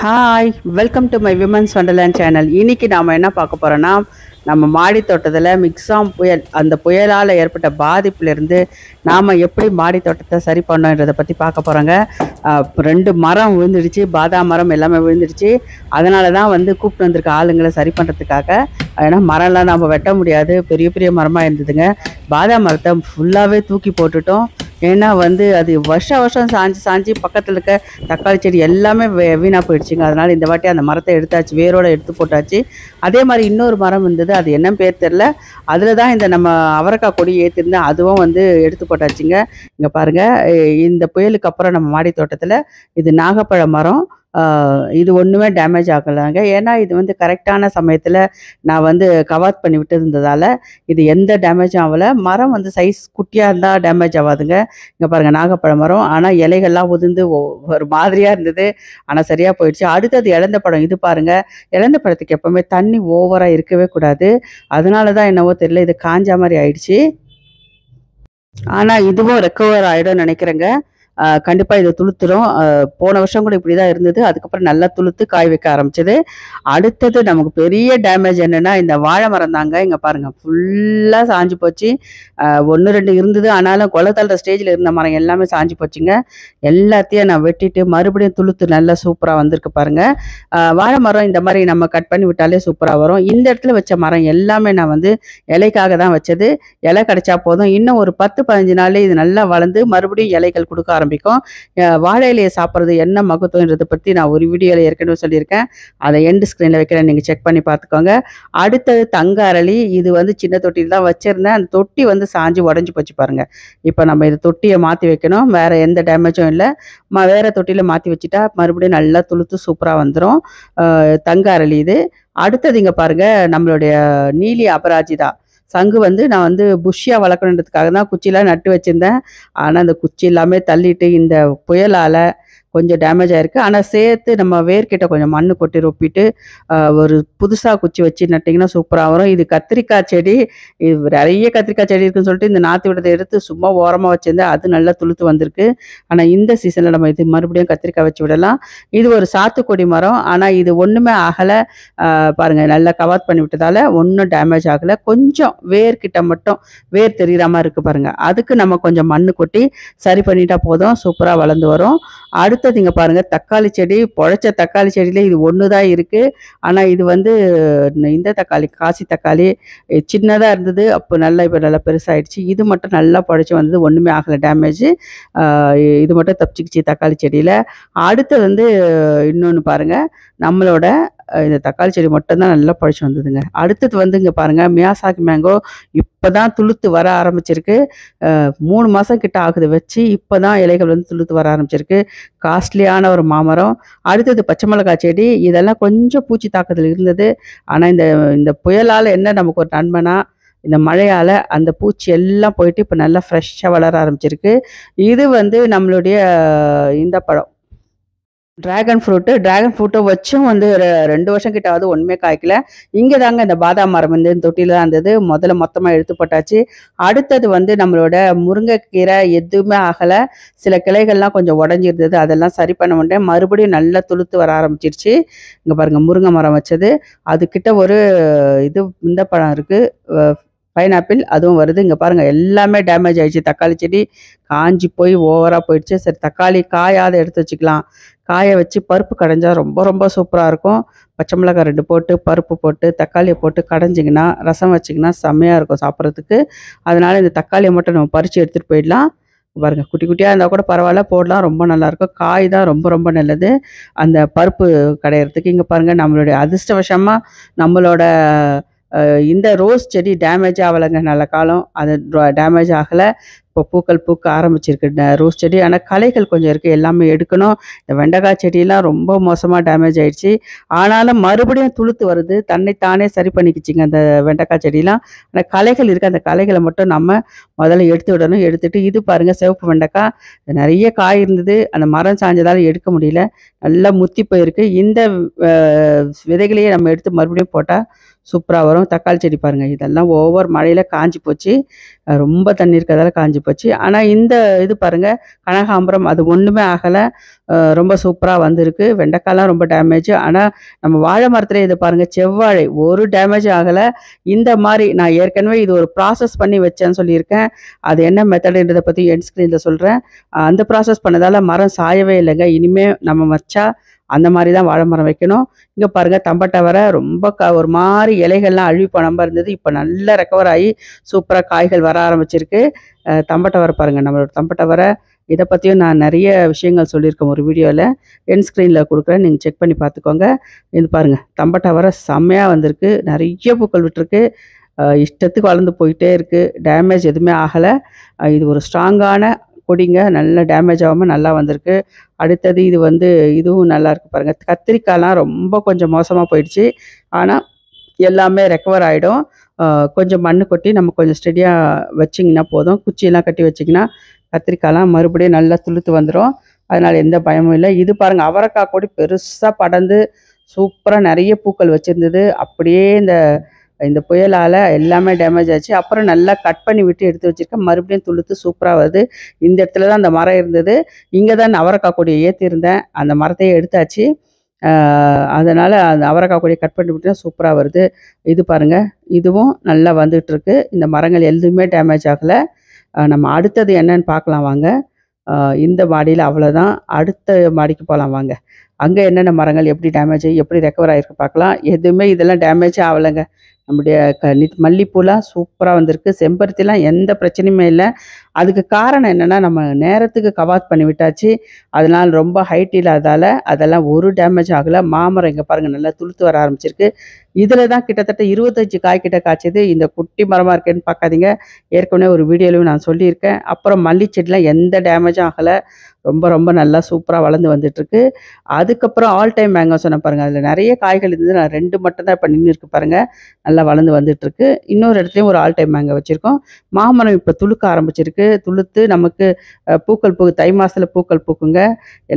hi welcome to my women's wonderland channel இன்றைக்கி நாம் என்ன பார்க்க போகிறோன்னா நம்ம மாடி தோட்டத்தில் மிக்ஸாம் புயல் அந்த புயலால் ஏற்பட்ட பாதிப்புலேருந்து நாம் எப்படி மாடி தோட்டத்தை சரி பண்ணோன்றதை பற்றி பார்க்க போகிறோங்க ரெண்டு மரம் விழுந்துடுச்சு பாதாம் மரம் எல்லாமே விழுந்துடுச்சு அதனால தான் வந்து கூப்பிட்டு வந்திருக்க ஆளுங்களை சரி பண்ணுறதுக்காக ஏன்னா மரம்லாம் நம்ம வெட்ட முடியாது பெரிய பெரிய மரமாக இருந்ததுங்க பாதாம் மரத்தை ஃபுல்லாகவே தூக்கி போட்டுட்டோம் ஏன்னா வந்து அது வருஷ வருஷம் சாஞ்சி சாஞ்சி பக்கத்தில் இருக்க தக்காளி செடி எல்லாமே வீணாக போயிடுச்சுங்க அதனால் இந்த வாட்டி அந்த மரத்தை எடுத்தாச்சு வேரோடு எடுத்து போட்டாச்சு அதே மாதிரி இன்னொரு மரம் இருந்தது அது என்ன பேர் தெரில அதில் தான் இந்த நம்ம அவரக்காய் கொடி ஏற்றிருந்தேன் அதுவும் வந்து எடுத்து போட்டாச்சுங்க இங்கே பாருங்கள் இந்த புயலுக்கு அப்புறம் நம்ம மாடி தோட்டத்தில் இது நாகப்பழ மரம் இது ஒன்றுமே டேமேஜ் ஆகலைங்க ஏன்னா இது வந்து கரெக்டான சமயத்தில் நான் வந்து கவர் பண்ணி விட்டு இருந்ததால் இது எந்த டேமேஜும் ஆகலை மரம் வந்து சைஸ் குட்டியாக இருந்தால் டேமேஜ் ஆகாதுங்க இங்கே பாருங்கள் நாகப்பழம் மரம் ஆனால் இலைகள்லாம் உதிர்ந்து ஒரு மாதிரியாக இருந்தது ஆனால் சரியாக போயிடுச்சு அடுத்தது இழந்த படம் இது பாருங்கள் இழந்த படத்துக்கு எப்போவுமே தண்ணி ஓவராக இருக்கவே கூடாது அதனால தான் என்னவோ தெரியல இது காஞ்ச மாதிரி ஆயிடுச்சு ஆனால் இதுவும் ரெக்கவர் ஆகிடும் நினைக்கிறேங்க கண்டிப்பாக இது துளுத்துரும் போன வருஷம் கூட இப்படி தான் இருந்தது அதுக்கப்புறம் நல்லா துளுத்து காய் வைக்க ஆரம்பிச்சது அடுத்தது நமக்கு பெரிய டேமேஜ் என்னென்னா இந்த வாழை மரம் தாங்க இங்கே பாருங்கள் ஃபுல்லாக சாஞ்சு போச்சு ஒன்று ரெண்டு இருந்தது ஆனாலும் கொலை ஸ்டேஜில் இருந்த மரம் எல்லாமே சாஞ்சு போச்சுங்க எல்லாத்தையும் நான் வெட்டிட்டு மறுபடியும் துளுத்து நல்லா சூப்பராக வந்திருக்கு பாருங்கள் வாழை மரம் இந்த மாதிரி நம்ம கட் பண்ணி விட்டாலே சூப்பராக வரும் இந்த இடத்துல வச்ச மரம் எல்லாமே நான் வந்து இலைக்காக தான் வச்சது இலை கிடைச்சா போதும் இன்னும் ஒரு பத்து பதினஞ்சு நாளே இது நல்லா வளர்ந்து மறுபடியும் இலைகள் கொடுக்க ஆரம்பிச்சு ஆரம்பிக்கும் வாழை இலையை சாப்பிட்றது என்ன மகத்துவன்றதை பற்றி நான் ஒரு வீடியோவில் ஏற்கனவே சொல்லியிருக்கேன் அதை எண்டு ஸ்க்ரீனில் வைக்கிறேன் நீங்கள் செக் பண்ணி பார்த்துக்கோங்க அடுத்தது தங்க அரளி இது வந்து சின்ன தொட்டியில் தான் வச்சுருந்தேன் அந்த தொட்டி வந்து சாஞ்சு உடஞ்சி போச்சு பாருங்கள் இப்போ நம்ம இது தொட்டியை மாற்றி வைக்கணும் வேறு எந்த டேமேஜும் இல்லை ம வேறு தொட்டியில் மாற்றி வச்சுட்டா மறுபடியும் நல்லா துளுத்து சூப்பராக வந்துடும் தங்க அரளி இது அடுத்தது இங்கே பாருங்கள் நம்மளுடைய நீலி அபராஜிதா சங்கு வந்து நான் வந்து புஷ்ஷியாக வளர்க்கணுன்றதுக்காக தான் குச்சியெலாம் நட்டு வச்சுருந்தேன் ஆனால் அந்த குச்சி எல்லாமே தள்ளிட்டு இந்த புயலால் கொஞ்சம் டேமேஜ் ஆகிருக்கு ஆனால் சேர்த்து நம்ம வேர்க்கிட்ட கொஞ்சம் மண் கொட்டி ரொப்பிட்டு ஒரு புதுசாக குச்சி வச்சு நட்டிங்கன்னா சூப்பராக வரும் இது கத்திரிக்காய் செடி இது நிறைய கத்திரிக்காய் செடி இருக்குன்னு சொல்லிட்டு இந்த நாற்று விடத்தை எடுத்து சும்மா ஓரமாக வச்சுருந்தேன் அது நல்லா துளுத்து வந்திருக்கு ஆனால் இந்த சீசனில் நம்ம இது மறுபடியும் கத்திரிக்காய் வச்சு விடலாம் இது ஒரு சாத்துக்கொடி மரம் ஆனால் இது ஒன்றுமே ஆகலை பாருங்கள் நல்லா கவர் பண்ணி விட்டதால் ஒன்றும் டேமேஜ் ஆகலை கொஞ்சம் வேர்கிட்ட மட்டும் வேர் தெரிகிற மாதிரி இருக்குது பாருங்கள் அதுக்கு நம்ம கொஞ்சம் மண் கொட்டி சரி பண்ணிட்டா போதும் சூப்பராக வளர்ந்து வரும் அடுத்து அடுத்தது இங்கே பாருங்கள் தக்காளி செடி பொழைச்ச தக்காளி செடியில் இது ஒன்று தான் இருக்குது ஆனால் இது வந்து இந்த தக்காளி காசி தக்காளி சின்னதாக இருந்தது அப்போ நல்லா இப்போ நல்லா பெருசாகிடுச்சு இது மட்டும் நல்லா பொழைச்சி வந்தது ஒன்றுமே ஆகலை டேமேஜ் இது மட்டும் தப்பிச்சிக்கிச்சு தக்காளி செடியில் அடுத்து வந்து இன்னொன்று பாருங்கள் நம்மளோட இந்த தக்காளி செடி மட்டும்தான் நல்லா பழிச்சு வந்ததுங்க அடுத்தது வந்து இங்கே பாருங்கள் மியாசாக்கி மேங்கோ இப்போ தான் துளுத்து வர ஆரம்பிச்சிருக்கு மூணு மாதம் கிட்ட ஆகுது வச்சு இப்போ தான் இலைகள் வந்து துளுத்து வர ஆரம்பிச்சிருக்கு காஸ்ட்லியான ஒரு மாமரம் அடுத்தது பச்சை மிளகாய் செடி இதெல்லாம் கொஞ்சம் பூச்சி தாக்குதல் இருந்தது ஆனால் இந்த இந்த புயலால் என்ன நமக்கு ஒரு நன்மைனா இந்த மழையால் அந்த பூச்சி எல்லாம் போயிட்டு இப்போ நல்லா ஃப்ரெஷ்ஷாக வளர ஆரம்பிச்சிருக்கு இது வந்து நம்மளுடைய இந்த பழம் ட்ராகன் ஃப்ரூட்டு ட்ராகன் ஃப்ரூட்டை வச்சும் வந்து ரெண்டு வருஷம் கிட்டாவது ஒன்றுமே காய்க்கல இங்கே தாங்க இந்த பாதாம் மரம் வந்து தொட்டியில் தான் இருந்தது முதல்ல மொத்தமாக எடுத்து போட்டாச்சு அடுத்தது வந்து நம்மளோட முருங்கைக்கீரை எதுவுமே ஆகலை சில கிளைகள்லாம் கொஞ்சம் உடஞ்சிருந்தது அதெல்லாம் சரி பண்ண முடியேன் மறுபடியும் நல்லா துளுத்து வர ஆரம்பிச்சிருச்சு இங்கே பாருங்கள் முருங்கை மரம் வச்சது அதுக்கிட்ட ஒரு இது இந்த பழம் இருக்குது பைனாப்பிள் அதுவும் வருது இங்கே பாருங்கள் எல்லாமே டேமேஜ் ஆகிடுச்சு தக்காளி செடி காஞ்சி போய் ஓவராக போயிடுச்சு சரி தக்காளி காயாவது எடுத்து வச்சுக்கலாம் காய வச்சு பருப்பு கடைஞ்சால் ரொம்ப ரொம்ப சூப்பராக இருக்கும் பச்சை மிளகாய் ரெண்டு போட்டு பருப்பு போட்டு தக்காளியை போட்டு கடைஞ்சிங்கன்னா ரசம் வச்சிங்கன்னா செம்மையாக இருக்கும் சாப்பிட்றதுக்கு அதனால் இந்த தக்காளியை மட்டும் நம்ம பறித்து எடுத்துகிட்டு போயிடலாம் பாருங்கள் குட்டி குட்டியாக இருந்தால் கூட பரவாயில்ல போடலாம் ரொம்ப நல்லாயிருக்கும் காய் தான் ரொம்ப ரொம்ப நல்லது அந்த பருப்பு கடையிறதுக்கு இங்கே பாருங்கள் நம்மளுடைய அதிர்ஷ்டவசமாக நம்மளோட இந்த ரோஸ் செடி டேமேஜ் ஆகலைங்க நல்ல காலம் அது டேமேஜ் ஆகலை இப்போ பூக்கள் பூக்க ஆரம்பிச்சிருக்கு ரோஸ் செடி ஆனால் கலைகள் கொஞ்சம் இருக்குது எல்லாமே எடுக்கணும் இந்த வெண்டைக்காய் செடியெலாம் ரொம்ப மோசமாக டேமேஜ் ஆகிடுச்சி ஆனாலும் மறுபடியும் துளுத்து வருது தன்னை தானே சரி பண்ணிக்கிச்சிங்க அந்த வெண்டைக்காய் செடியெலாம் ஆனால் கலைகள் இருக்குது அந்த கலைகளை மட்டும் நம்ம முதல்ல எடுத்து விடணும் எடுத்துகிட்டு இது பாருங்கள் சிவப்பு வெண்டைக்காய் நிறைய காய் இருந்தது அந்த மரம் சாஞ்சதால் எடுக்க முடியல நல்லா முத்தி போயிருக்கு இந்த விதைகளையே நம்ம எடுத்து மறுபடியும் போட்டால் சூப்பராக வரும் தக்காளி செடி பாருங்கள் இதெல்லாம் ஒவ்வொரு மழையில் காஞ்சி போச்சு ரொம்ப தண்ணி இருக்கிறதால காஞ்சி போச்சு ஆனால் இந்த இது பாருங்கள் கனகாம்பரம் அது ஒன்றுமே ஆகலை ரொம்ப சூப்பராக வந்திருக்கு வெண்டைக்காயெலாம் ரொம்ப டேமேஜ் ஆனால் நம்ம வாழை மரத்தில் இது பாருங்கள் செவ்வாழை ஒரு டேமேஜ் ஆகலை இந்த மாதிரி நான் ஏற்கனவே இது ஒரு ப்ராசஸ் பண்ணி வச்சேன்னு சொல்லியிருக்கேன் அது என்ன மெத்தடுன்றதை பற்றி என் ஸ்க்ரீனில் சொல்கிறேன் அந்த ப்ராசஸ் பண்ணதால் மரம் சாயவே இல்லைங்க இனிமேல் நம்ம வச்சா அந்த மாதிரி தான் வாழை மரம் வைக்கணும் இங்கே பாருங்கள் தம்பட்டை வர ரொம்ப க ஒரு மாதிரி இலைகள்லாம் அழிவு பணமாக இருந்தது இப்போ நல்லா ரெக்கவர் ஆகி சூப்பராக காய்கள் வர ஆரம்பிச்சிருக்கு தம்பட்டை வர பாருங்கள் நம்மளோட தம்பட்டை வர இதை பற்றியும் நான் நிறைய விஷயங்கள் சொல்லியிருக்கேன் ஒரு வீடியோவில் என் ஸ்க்ரீனில் கொடுக்குறேன் நீங்கள் செக் பண்ணி பார்த்துக்கோங்க இது பாருங்கள் தம்பட்டை வர செம்மையாக வந்திருக்கு நிறைய பூக்கள் விட்டுருக்கு இஷ்டத்துக்கு வளர்ந்து போயிட்டே இருக்குது டேமேஜ் எதுவுமே ஆகலை இது ஒரு ஸ்ட்ராங்கான கொடிங்க நல்லா டேமேஜ் ஆகாமல் நல்லா வந்திருக்கு அடுத்தது இது வந்து இதுவும் நல்லாயிருக்கு பாருங்கள் கத்திரிக்காய்லாம் ரொம்ப கொஞ்சம் மோசமாக போயிடுச்சு ஆனால் எல்லாமே ரெக்கவர் ஆகிடும் கொஞ்சம் மண் கொட்டி நம்ம கொஞ்சம் ஸ்டெடியாக வச்சிங்கன்னா போதும் குச்சியெல்லாம் கட்டி வச்சிங்கன்னா கத்திரிக்காய்லாம் மறுபடியும் நல்லா துளுத்து வந்துடும் அதனால் எந்த பயமும் இல்லை இது பாருங்கள் அவரைக்காய் கொடி பெருசாக படர்ந்து சூப்பராக நிறைய பூக்கள் வச்சுருந்தது அப்படியே இந்த இந்த புயலால் எல்லாமே டேமேஜ் ஆச்சு அப்புறம் நல்லா கட் பண்ணி விட்டு எடுத்து வச்சுருக்கேன் மறுபடியும் துளுத்து சூப்பராக வருது இந்த இடத்துல தான் அந்த மரம் இருந்தது இங்கே தான் அவரக்காய் கொடியை ஏற்றிருந்தேன் அந்த மரத்தையே எடுத்தாச்சு அதனால் அந்த அவரக்காய் கொடியை கட் பண்ணி விட்டு சூப்பராக வருது இது பாருங்கள் இதுவும் நல்லா வந்துகிட்ருக்கு இந்த மரங்கள் எதுவுமே டேமேஜ் ஆகலை நம்ம அடுத்தது என்னன்னு பார்க்கலாம் வாங்க இந்த மாடியில் அவ்வளோதான் அடுத்த மாடிக்கு போகலாம் வாங்க அங்கே என்னென்ன மரங்கள் எப்படி டேமேஜ் ஆகி எப்படி ரெக்கவர் ஆகிருக்கு பார்க்கலாம் எதுவுமே இதெல்லாம் டேமேஜே ஆகலைங்க நம்முடைய க மல்லிப்பூலாம் சூப்பராக வந்திருக்கு செம்பருத்திலாம் எந்த பிரச்சனையுமே இல்லை அதுக்கு காரணம் என்னென்னா நம்ம நேரத்துக்கு கவாத் பண்ணி விட்டாச்சு அதனால் ரொம்ப ஹைட் இல்லாதால் அதெல்லாம் ஒரு டேமேஜ் ஆகலை மாமரம் இங்கே பாருங்கள் நல்லா துளுத்து வர ஆரம்பிச்சிருக்கு இதில் தான் கிட்டத்தட்ட இருபத்தஞ்சு காய் காய்ச்சது இந்த குட்டி மரமாக இருக்கேன்னு பார்க்காதீங்க ஏற்கனவே ஒரு வீடியோலையும் நான் சொல்லியிருக்கேன் அப்புறம் மல்லி செடிலாம் எந்த டேமேஜும் ஆகலை ரொம்ப ரொம்ப நல்லா சூப்பராக வளர்ந்து வந்துட்டுருக்கு அதுக்கப்புறம் ஆல் டைம் மேங்கோ சொன்ன பாருங்கள் அதில் நிறைய காய்கள் இருந்தது நான் ரெண்டு மட்டும்தான் இப்போ நின்று இருக்கு பாருங்கள் நல்லா வளர்ந்து வந்துட்டுருக்கு இன்னொரு இடத்துலையும் ஒரு ஆல் டைம் மேங்கோ வச்சுருக்கோம் மாமரம் இப்போ துளுக்க ஆரம்பிச்சிருக்கு துளுத்து நமக்கு பூக்கள் பூ தை மாதத்தில் பூக்கள் பூக்குங்க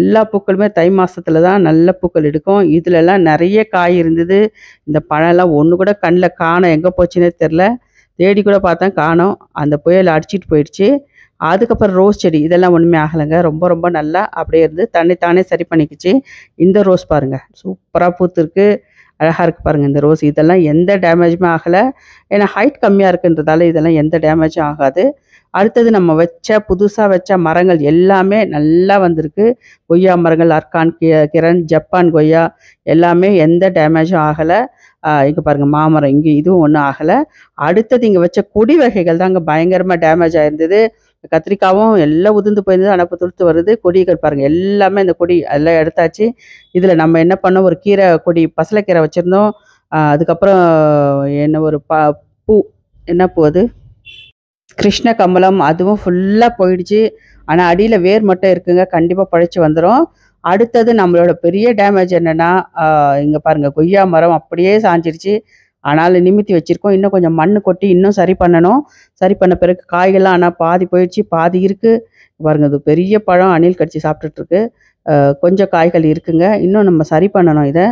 எல்லா பூக்களுமே தை மாதத்தில் தான் நல்ல பூக்கள் எடுக்கும் இதுலலாம் நிறைய காய் இருந்தது இந்த பழம்லாம் ஒன்று கூட கண்ணில் காணும் எங்கே போச்சுன்னே தெரில தேடி கூட பார்த்தா காணோம் அந்த புயல் அடிச்சிட்டு போயிடுச்சு அதுக்கப்புறம் ரோஸ் செடி இதெல்லாம் ஒன்றுமே ஆகலைங்க ரொம்ப ரொம்ப நல்லா அப்படியே இருந்து தண்ணி தானே சரி பண்ணிக்கிச்சு இந்த ரோஸ் பாருங்கள் சூப்பராக பூத்துருக்கு அழகாக இருக்குது பாருங்கள் இந்த ரோஸ் இதெல்லாம் எந்த டேமேஜுமே ஆகலை ஏன்னா ஹைட் கம்மியாக இருக்குன்றதால இதெல்லாம் எந்த டேமேஜும் ஆகாது அடுத்தது நம்ம வச்ச புதுசாக வச்ச மரங்கள் எல்லாமே நல்லா வந்திருக்கு கொய்யா மரங்கள் அர்கான் கிரண் ஜப்பான் கொய்யா எல்லாமே எந்த டேமேஜும் ஆகலை இங்கே பாருங்கள் மாமரம் இங்கே இதுவும் ஒன்றும் ஆகலை அடுத்தது இங்கே வச்ச கொடி வகைகள் தான் அங்கே பயங்கரமாக டேமேஜ் ஆயிருந்தது கத்திரிக்காவும் எல்லாம் உதிர்ந்து போயிருந்தது ஆனால் இப்போ துளுத்து வருது கொடிகள் பாருங்கள் எல்லாமே இந்த கொடி அதெல்லாம் எடுத்தாச்சு இதில் நம்ம என்ன பண்ணோம் ஒரு கீரை கொடி பசலைக்கீரை வச்சுருந்தோம் அதுக்கப்புறம் என்ன ஒரு ப பூ என்ன பூ அது கிருஷ்ண கமலம் அதுவும் ஃபுல்லாக போயிடுச்சு ஆனால் அடியில் வேர் மட்டும் இருக்குங்க கண்டிப்பாக பழைச்சி வந்துடும் அடுத்தது நம்மளோட பெரிய டேமேஜ் என்னென்னா இங்கே பாருங்கள் கொய்யா மரம் அப்படியே சாஞ்சிருச்சு ஆனால் நிமித்தி வச்சுருக்கோம் இன்னும் கொஞ்சம் மண் கொட்டி இன்னும் சரி பண்ணணும் சரி பண்ண பிறகு காய்கள்லாம் ஆனால் பாதி போயிடுச்சு பாதி இருக்குது பாருங்கள் இது பெரிய பழம் அணில் கடிச்சு இருக்கு கொஞ்சம் காய்கள் இருக்குங்க இன்னும் நம்ம சரி பண்ணணும் இதை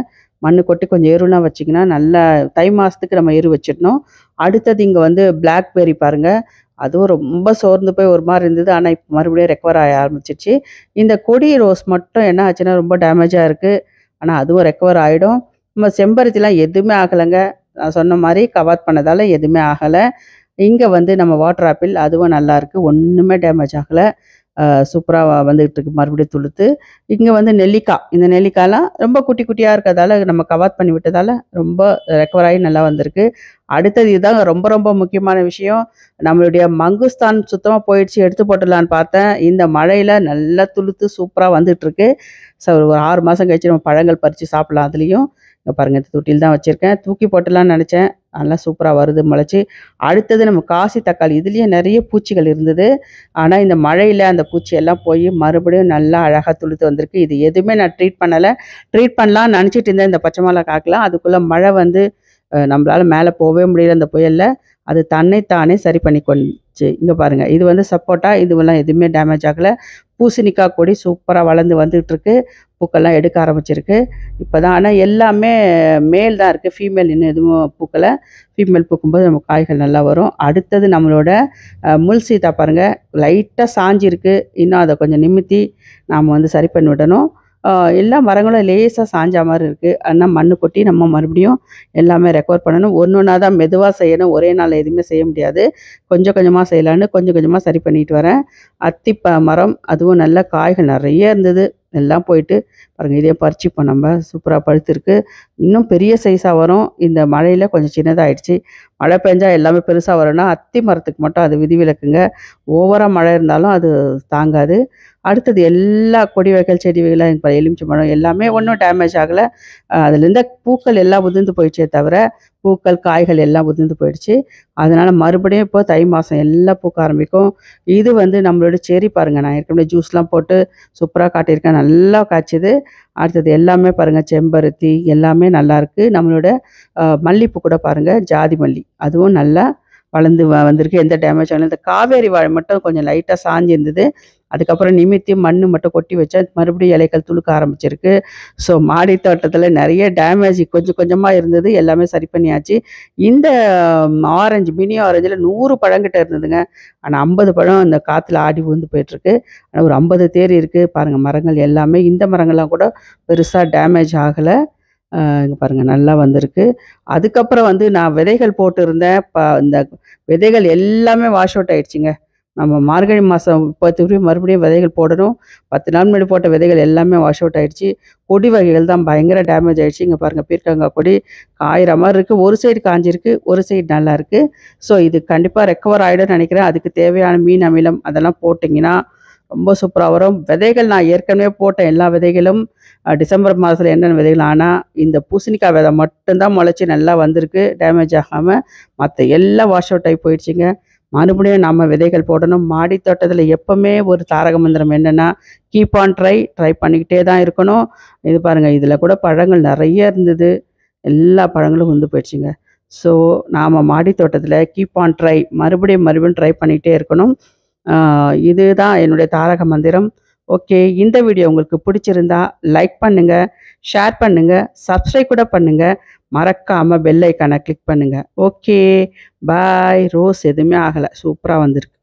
மண் கொட்டி கொஞ்சம் எருலாம் வச்சிங்கன்னா நல்லா தை மாதத்துக்கு நம்ம எரு வச்சிடணும் அடுத்தது இங்கே வந்து பிளாக்பெர்ரி பாருங்கள் அதுவும் ரொம்ப சோர்ந்து போய் ஒரு மாதிரி இருந்தது ஆனால் இப்போ மறுபடியும் ரெக்கவர் ஆக ஆரம்பிச்சிச்சு இந்த கொடி ரோஸ் மட்டும் என்ன ஆச்சுன்னா ரொம்ப டேமேஜாக இருக்குது ஆனால் அதுவும் ரெக்கவர் ஆகிடும் நம்ம செம்பருத்திலாம் எதுவுமே ஆகலைங்க நான் சொன்ன மாதிரி கவர் பண்ணதால் எதுவுமே ஆகலை இங்கே வந்து நம்ம வாட்டர் ஆப்பிள் அதுவும் நல்லாயிருக்கு ஒன்றுமே டேமேஜ் ஆகலை சூப்பராக வந்துகிட்டு இருக்கு மறுபடியும் துளுத்து இங்கே வந்து நெல்லிக்காய் இந்த நெல்லிக்காயெலாம் ரொம்ப குட்டி குட்டியாக இருக்கிறதால நம்ம கவர் பண்ணி விட்டதால் ரொம்ப ரெக்கவர் ஆகி நல்லா வந்திருக்கு அடுத்தது இதுதான் ரொம்ப ரொம்ப முக்கியமான விஷயம் நம்மளுடைய மங்குஸ்தான் சுத்தமாக போயிடுச்சு எடுத்து போட்டுடலான்னு பார்த்தேன் இந்த மழையில் நல்லா துளுத்து சூப்பராக வந்துட்டுருக்கு ஸோ ஒரு ஆறு மாதம் கழிச்சு நம்ம பழங்கள் பறித்து சாப்பிட்லாம் அதுலேயும் இங்கே பாருங்கள் இந்த தொட்டியில் தான் வச்சுருக்கேன் தூக்கி போட்டுலாம்னு நினச்சேன் நல்லா சூப்பராக வருது முளைச்சி அடுத்தது நம்ம காசி தக்காளி இதுலேயே நிறைய பூச்சிகள் இருந்தது ஆனால் இந்த மழையில் அந்த பூச்சி எல்லாம் போய் மறுபடியும் நல்லா அழகாக துளுத்து வந்திருக்கு இது எதுவுமே நான் ட்ரீட் பண்ணலை ட்ரீட் பண்ணலாம்னு நினச்சிட்டு இருந்தேன் இந்த பச்சை மிளகா காக்கலாம் அதுக்குள்ளே மழை வந்து நம்மளால் மேலே போகவே முடியல அந்த புயலில் அது தன்னைத்தானே சரி பண்ணி பண்ணிக்கொண்டுச்சு இங்கே பாருங்கள் இது வந்து சப்போட்டா இதுவெல்லாம் எதுவுமே டேமேஜ் ஆகலை பூசணிக்காய் கொடி சூப்பராக வளர்ந்து வந்துகிட்ருக்கு பூக்கள்லாம் எடுக்க ஆரம்பிச்சிருக்கு இப்போ தான் ஆனால் எல்லாமே மேல் தான் இருக்குது ஃபீமேல் இன்னும் எதுவும் பூக்களை ஃபீமேல் பூக்கும்போது நம்ம காய்கள் நல்லா வரும் அடுத்தது நம்மளோட முள் சீத்தா பாருங்கள் லைட்டாக சாஞ்சிருக்கு இன்னும் அதை கொஞ்சம் நிமித்தி நாம் வந்து சரி பண்ணி விடணும் எல்லா மரங்களும் லேசாக சாஞ்ச மாதிரி இருக்குது அதனால் மண் கொட்டி நம்ம மறுபடியும் எல்லாமே ரெக்கவர் பண்ணணும் ஒன்று ஒன்றா தான் மெதுவாக செய்யணும் ஒரே நாளில் எதுவுமே செய்ய முடியாது கொஞ்சம் கொஞ்சமாக செய்யலான்னு கொஞ்சம் கொஞ்சமாக சரி பண்ணிட்டு வரேன் அத்திப்ப மரம் அதுவும் நல்ல காய்கள் நிறைய இருந்தது எல்லாம் போயிட்டு பாருங்கள் இதே இப்போ நம்ம சூப்பராக பழுத்திருக்கு இன்னும் பெரிய சைஸாக வரும் இந்த மழையில் கொஞ்சம் சின்னதாகிடுச்சு மழை பெஞ்சால் எல்லாமே பெருசாக வரும்னா அத்தி மரத்துக்கு மட்டும் அது விதிவிலக்குங்க ஓவராக மழை இருந்தாலும் அது தாங்காது அடுத்தது எல்லா கொடி வகைகள் செடி வகைகளாக இப்போ எலுமிச்சை மரம் எல்லாமே ஒன்றும் டேமேஜ் ஆகலை அதுலேருந்து பூக்கள் எல்லாம் உதிர்ந்து போயிடுச்சே தவிர பூக்கள் காய்கள் எல்லாம் உதிர்ந்து போயிடுச்சு அதனால் மறுபடியும் இப்போ தை மாதம் எல்லாம் பூக்க ஆரம்பிக்கும் இது வந்து நம்ம உங்களோட சேரி பாருங்கள் நான் ஏற்கனவே ஜூஸ்லாம் போட்டு சூப்பராக காட்டியிருக்கேன் நல்லா காய்ச்சிது அடுத்தது எல்லாமே பாருங்கள் செம்பருத்தி எல்லாமே நல்லாயிருக்கு நம்மளோட மல்லிப்பூ கூட பாருங்கள் ஜாதி மல்லி அதுவும் நல்லா வளர்ந்து வந்திருக்கு எந்த டேமேஜ் ஆகல இந்த காவேரி வாழை மட்டும் கொஞ்சம் லைட்டாக சாஞ்சி இருந்தது அதுக்கப்புறம் நிமித்தி மண் மட்டும் கொட்டி வச்சா மறுபடியும் இலைகள் துளுக்க ஆரம்பிச்சிருக்கு ஸோ மாடி தோட்டத்தில் நிறைய டேமேஜ் கொஞ்சம் கொஞ்சமாக இருந்தது எல்லாமே சரி பண்ணியாச்சு இந்த ஆரஞ்சு மினி ஆரஞ்சில் நூறு பழங்கிட்ட இருந்ததுங்க ஆனால் ஐம்பது பழம் அந்த காற்றுல ஆடி விழுந்து போயிட்டுருக்கு ஆனால் ஒரு ஐம்பது தேர் இருக்குது பாருங்கள் மரங்கள் எல்லாமே இந்த மரங்கள்லாம் கூட பெருசாக டேமேஜ் ஆகலை இங்கே பாருங்கள் நல்லா வந்திருக்கு அதுக்கப்புறம் வந்து நான் விதைகள் போட்டிருந்தேன் இப்போ இந்த விதைகள் எல்லாமே வாஷ் அவுட் ஆயிடுச்சுங்க நம்ம மார்கழி மாதம் பத்து மறுபடியும் விதைகள் போடணும் பத்து நாள் முன்னாடி போட்ட விதைகள் எல்லாமே வாஷ் அவுட் ஆகிடுச்சு கொடி வகைகள் தான் பயங்கர டேமேஜ் ஆகிடுச்சு இங்கே பாருங்கள் பீர்க்கங்காய் கொடி காயிற மாதிரி இருக்குது ஒரு சைடு காஞ்சிருக்கு ஒரு சைடு நல்லா இருக்குது ஸோ இது கண்டிப்பாக ரெக்கவர் ஆகிடும்னு நினைக்கிறேன் அதுக்கு தேவையான மீன் அமிலம் அதெல்லாம் போட்டிங்கன்னா ரொம்ப சூப்பராக வரும் விதைகள் நான் ஏற்கனவே போட்ட எல்லா விதைகளும் டிசம்பர் மாதத்தில் என்னென்ன விதைகள் ஆனால் இந்த பூசணிக்காய் விதை மட்டும்தான் முளைச்சி நல்லா வந்திருக்கு டேமேஜ் ஆகாமல் மற்ற எல்லாம் வாஷ் அவுட் ஆகி போயிடுச்சுங்க மறுபடியும் நம்ம விதைகள் போடணும் மாடி தோட்டத்தில் எப்போவுமே ஒரு தாரக மந்திரம் என்னென்னா கீப் ஆன் ட்ரை ட்ரை பண்ணிக்கிட்டே தான் இருக்கணும் இது பாருங்கள் இதில் கூட பழங்கள் நிறைய இருந்தது எல்லா பழங்களும் வந்து போயிடுச்சுங்க ஸோ நாம் மாடி தோட்டத்தில் கீப் ஆன் ட்ரை மறுபடியும் மறுபடியும் ட்ரை பண்ணிக்கிட்டே இருக்கணும் இதுதான் என்னுடைய தாரக மந்திரம் ஓகே இந்த வீடியோ உங்களுக்கு பிடிச்சிருந்தா லைக் பண்ணுங்கள் ஷேர் பண்ணுங்கள் சப்ஸ்கிரைப் கூட பண்ணுங்கள் மறக்காமல் பெல்லைக்கான கிளிக் பண்ணுங்கள் ஓகே பாய் ரோஸ் எதுவுமே ஆகலை சூப்பராக வந்திருக்கு